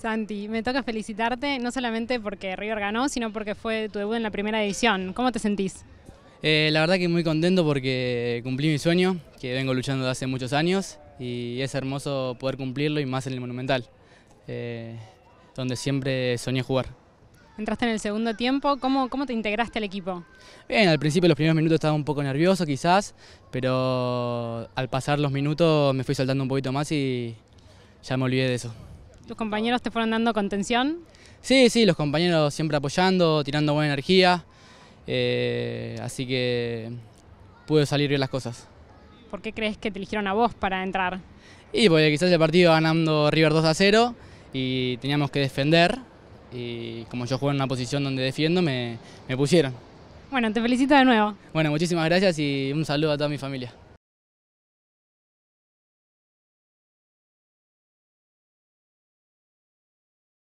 Santi, me toca felicitarte no solamente porque River ganó, sino porque fue tu debut en la primera edición. ¿Cómo te sentís? Eh, la verdad que muy contento porque cumplí mi sueño, que vengo luchando desde hace muchos años y es hermoso poder cumplirlo y más en el Monumental, eh, donde siempre soñé jugar. Entraste en el segundo tiempo, ¿Cómo, ¿cómo te integraste al equipo? Bien, al principio los primeros minutos estaba un poco nervioso quizás, pero al pasar los minutos me fui saltando un poquito más y ya me olvidé de eso. ¿Tus compañeros te fueron dando contención? Sí, sí, los compañeros siempre apoyando, tirando buena energía. Eh, así que pude salir bien las cosas. ¿Por qué crees que te eligieron a vos para entrar? Y porque quizás el partido ganando River 2 a 0 y teníamos que defender. Y como yo juego en una posición donde defiendo, me pusieron. Bueno, te felicito de nuevo. Bueno, muchísimas gracias y un saludo a toda mi familia.